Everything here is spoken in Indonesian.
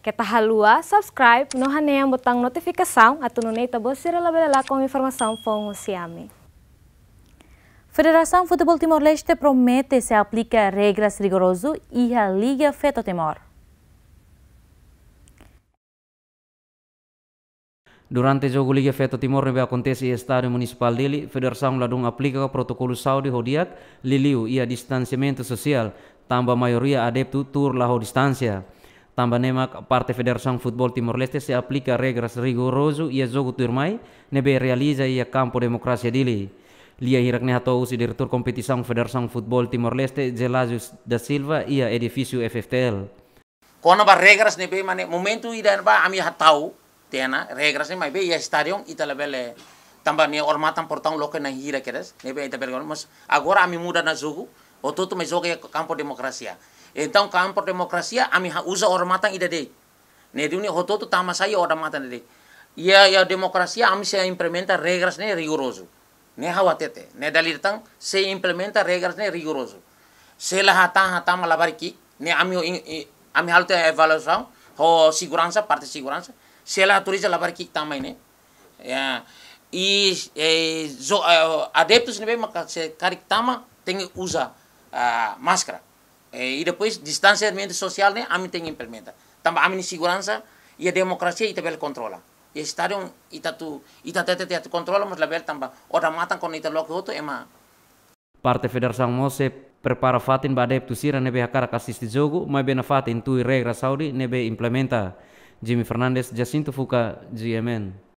kita halua, subscribe, no notifikasi botang notificação, atununei tabo bela com informação fongo usiami. Federação Futebol Timor-Leste promete se aplica regras rigoroso e Liga Feto Timor. Durante jogo Liga Feto Timor nebe acontece em estádio municipal dele, Federação Ladung aplica o protocolo Saudi Hodiak, e Liliu e a sosial, tambah mayoria adept maioria tur laho distansia nema parte Federação Futebol Timor-Leste se aplica regras rigoroso e jogo turmai, nebe realiza ia campo democracia dili Lia ne Hatou, si diretor competição Federação Futebol Timor-Leste, Zelazus da Silva ia edifisio edifício FFTL. Kono ba regras nebe mane momento ida ba ami hatau tena regras ne mai be ia ya stadion itala bele tamba ne ormatan portão loke na hira keres nebe ita bele mas agora ami muda na jogo ototo mas jogo ya campo democracia Então campo demokrasia, ya, ami usa orang matang ida dei. Ne nah, dunia hoto tu tama saya orang matang dei. Ya ya demokrasia ya, ami saya implementa regras ne rigoroso. Ne hawatete. Ne dalil tang se implementa regras ne rigoroso. Se la hata hata malabar ki ne ami ami halte evaluação ho siguransa, parte siguransa. Se la turista labar ki tama ini. Ya. i e zo, e, adeptos nebe maka se karik tama tengi usa uh, Eh, e depois distanciamento social né, a mim tem implementa. Também a mim segurança e a democracia e também controla. E um e tu e tete tete controla, mas level também. Ora matam com ita logo outro é Parte federação Mose prepara fatin badep tu sira nebe hakara di jogo, mai bena fatin tu regra Saudi nebe implementa. Jimmy Fernandes, Jacinto Fuka, GMN.